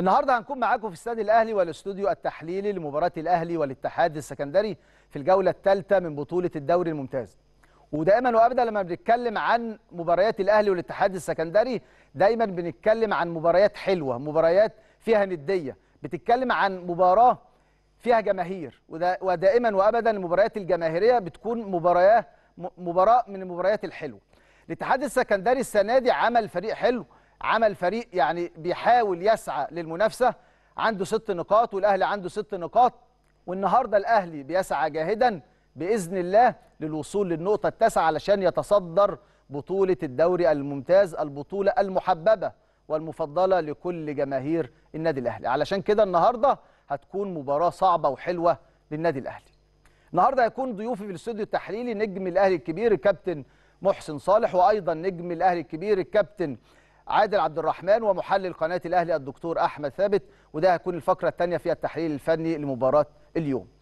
النهارده هنكون معاكم في استاد الاهلي والاستوديو التحليلي لمباراه الاهلي والاتحاد السكندري في الجوله الثالثه من بطوله الدوري الممتاز ودائما وابدا لما بنتكلم عن مباريات الاهلي والاتحاد السكندري دايما بنتكلم عن مباريات حلوه مباريات فيها نديه بتتكلم عن مباراه فيها جماهير ودائما وابدا المباريات الجماهيريه بتكون مباراه مباراه من المباريات الحلوه الاتحاد السكندري السنه دي عمل فريق حلو عمل فريق يعني بيحاول يسعى للمنافسه عنده ست نقاط والاهلي عنده ست نقاط والنهارده الاهلي بيسعى جاهدا باذن الله للوصول للنقطه التاسعه علشان يتصدر بطوله الدوري الممتاز البطوله المحببه والمفضله لكل جماهير النادي الاهلي علشان كده النهارده هتكون مباراه صعبه وحلوه للنادي الاهلي النهارده هيكون ضيوفي في الاستوديو التحليلي نجم الاهلي الكبير الكابتن محسن صالح وايضا نجم الاهلي الكبير الكابتن عادل عبد الرحمن ومحلل قناه الاهلي الدكتور احمد ثابت وده هيكون الفقره الثانيه في التحليل الفني لمباراه اليوم